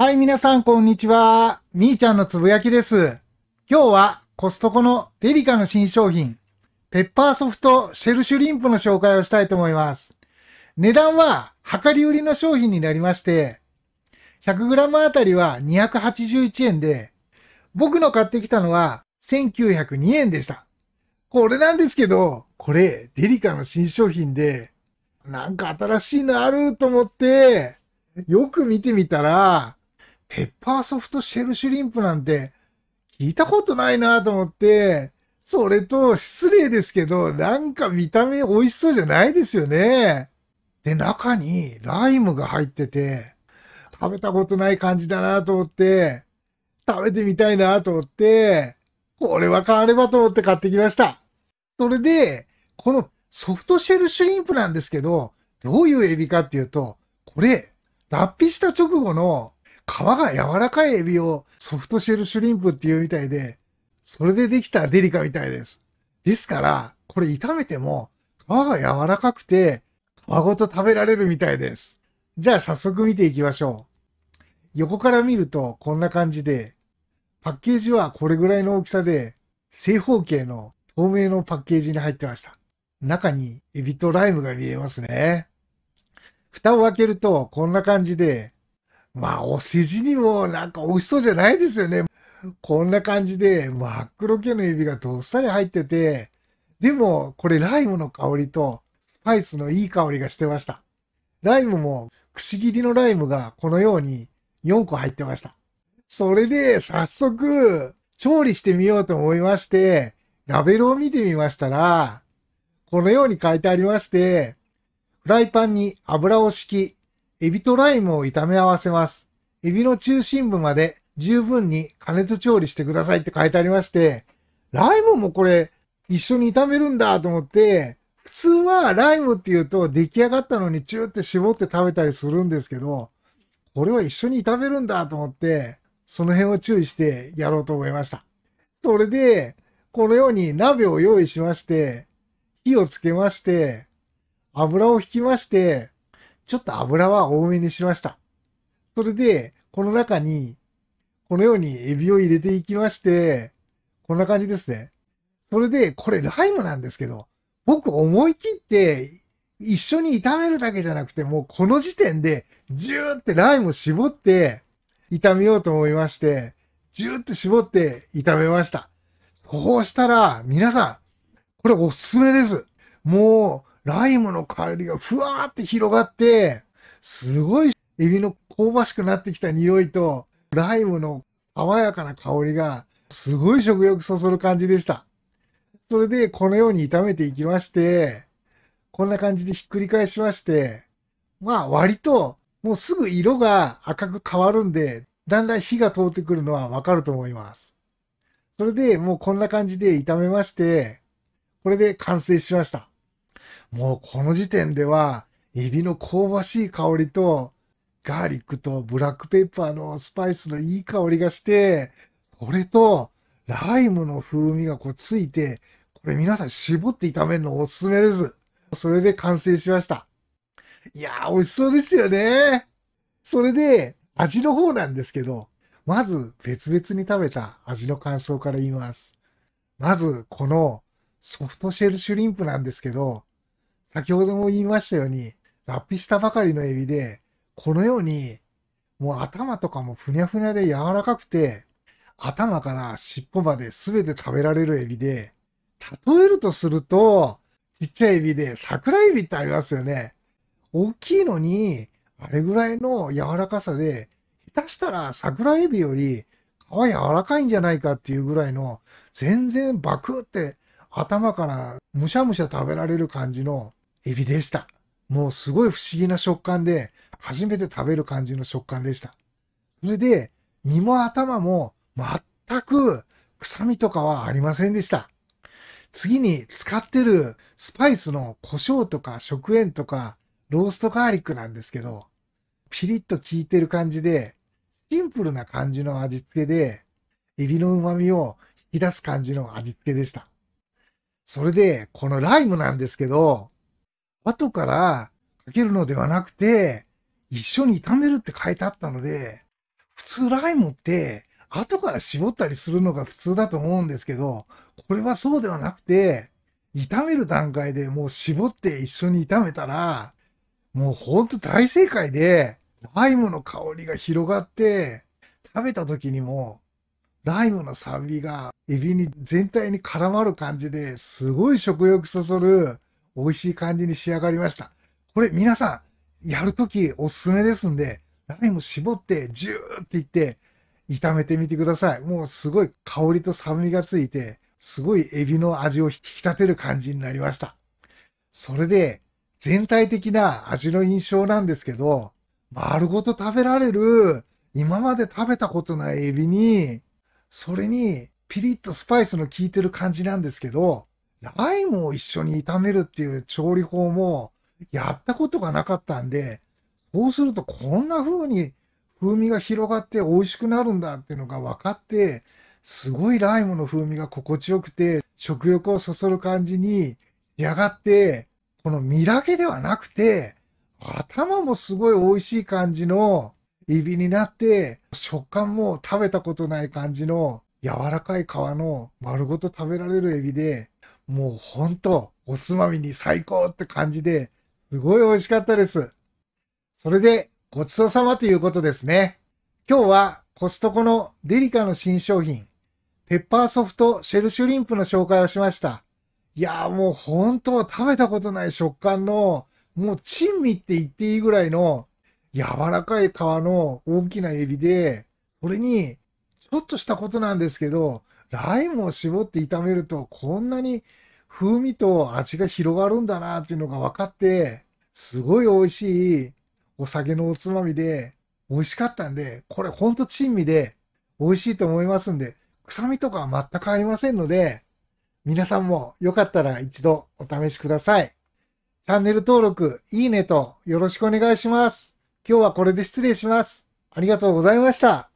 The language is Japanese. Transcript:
はい、皆さん、こんにちは。みーちゃんのつぶやきです。今日は、コストコのデリカの新商品、ペッパーソフトシェルシュリンプの紹介をしたいと思います。値段は、量り売りの商品になりまして、100g あたりは281円で、僕の買ってきたのは1902円でした。これなんですけど、これ、デリカの新商品で、なんか新しいのあると思って、よく見てみたら、ペッパーソフトシェルシュリンプなんて聞いたことないなと思って、それと失礼ですけど、なんか見た目美味しそうじゃないですよね。で、中にライムが入ってて、食べたことない感じだなと思って、食べてみたいなと思って、これは変わればと思って買ってきました。それで、このソフトシェルシュリンプなんですけど、どういうエビかっていうと、これ、脱皮した直後の皮が柔らかいエビをソフトシェルシュリンプっていうみたいで、それでできたデリカみたいです。ですから、これ炒めても皮が柔らかくて、皮ごと食べられるみたいです。じゃあ早速見ていきましょう。横から見るとこんな感じで、パッケージはこれぐらいの大きさで、正方形の透明のパッケージに入ってました。中にエビとライムが見えますね。蓋を開けるとこんな感じで、まあ、お世辞にもなんか美味しそうじゃないですよね。こんな感じで真っ黒系のエビがどっさり入ってて、でもこれライムの香りとスパイスのいい香りがしてました。ライムも、くし切りのライムがこのように4個入ってました。それで早速調理してみようと思いまして、ラベルを見てみましたら、このように書いてありまして、フライパンに油を敷き、エビとライムを炒め合わせます。エビの中心部まで十分に加熱調理してくださいって書いてありまして、ライムもこれ一緒に炒めるんだと思って、普通はライムって言うと出来上がったのにチューって絞って食べたりするんですけど、これは一緒に炒めるんだと思って、その辺を注意してやろうと思いました。それで、このように鍋を用意しまして、火をつけまして、油を引きまして、ちょっと油は多めにしました。それで、この中に、このようにエビを入れていきまして、こんな感じですね。それで、これライムなんですけど、僕思い切って一緒に炒めるだけじゃなくて、もうこの時点で、ジューってライム絞って炒めようと思いまして、ジューって絞って炒めました。そうしたら、皆さん、これおすすめです。もう、ライムの香りがふわーって広がって、すごいエビの香ばしくなってきた匂いと、ライムの爽やかな香りが、すごい食欲そそる感じでした。それで、このように炒めていきまして、こんな感じでひっくり返しまして、まあ割と、もうすぐ色が赤く変わるんで、だんだん火が通ってくるのはわかると思います。それでもうこんな感じで炒めまして、これで完成しました。もうこの時点では、エビの香ばしい香りと、ガーリックとブラックペッパーのスパイスのいい香りがして、それと、ライムの風味がこうついて、これ皆さん絞って炒めるのおすすめです。それで完成しました。いやー、美味しそうですよね。それで、味の方なんですけど、まず別々に食べた味の感想から言います。まず、このソフトシェルシュリンプなんですけど、先ほども言いましたように、脱皮したばかりのエビで、このように、もう頭とかもふにゃふにゃで柔らかくて、頭から尻尾まで全て食べられるエビで、例えるとすると、ちっちゃいエビで桜エビってありますよね。大きいのに、あれぐらいの柔らかさで、下手したら桜エビより皮柔らかいんじゃないかっていうぐらいの、全然バクって頭からむしゃむしゃ食べられる感じのエビでした。もうすごい不思議な食感で、初めて食べる感じの食感でした。それで、身も頭も全く臭みとかはありませんでした。次に使ってるスパイスの胡椒とか食塩とかローストガーリックなんですけど、ピリッと効いてる感じで、シンプルな感じの味付けで、エビの旨味を引き出す感じの味付けでした。それで、このライムなんですけど、後からかけるのではなくて、一緒に炒めるって書いてあったので、普通ライムって後から絞ったりするのが普通だと思うんですけど、これはそうではなくて、炒める段階でもう絞って一緒に炒めたら、もうほんと大正解で、ライムの香りが広がって、食べた時にも、ライムの酸味がエビに全体に絡まる感じですごい食欲そそる美味しい感じに仕上がりました。これ皆さん、やるときおすすめですんで、ラも絞って、ジューっていって、炒めてみてください。もうすごい香りと酸味がついて、すごいエビの味を引き立てる感じになりました。それで、全体的な味の印象なんですけど、丸ごと食べられる、今まで食べたことないエビに、それにピリッとスパイスの効いてる感じなんですけど、ライムを一緒に炒めるっていう調理法もやったことがなかったんで、そうするとこんな風に風味が広がって美味しくなるんだっていうのが分かって、すごいライムの風味が心地よくて、食欲をそそる感じに仕上がって、この身だけではなくて、頭もすごい美味しい感じのエビになって、食感も食べたことない感じの柔らかい皮の丸ごと食べられるエビで、もうほんと、おつまみに最高って感じで、すごい美味しかったです。それで、ごちそうさまということですね。今日はコストコのデリカの新商品、ペッパーソフトシェルシュリンプの紹介をしました。いやーもう本当食べたことない食感の、もう珍味って言っていいぐらいの柔らかい皮の大きなエビで、それに、ちょっとしたことなんですけど、ライムを絞って炒めるとこんなに風味と味が広がるんだなっていうのが分かって、すごい美味しいお酒のおつまみで美味しかったんで、これほんと珍味で美味しいと思いますんで、臭みとかは全くありませんので、皆さんもよかったら一度お試しください。チャンネル登録、いいねとよろしくお願いします。今日はこれで失礼します。ありがとうございました。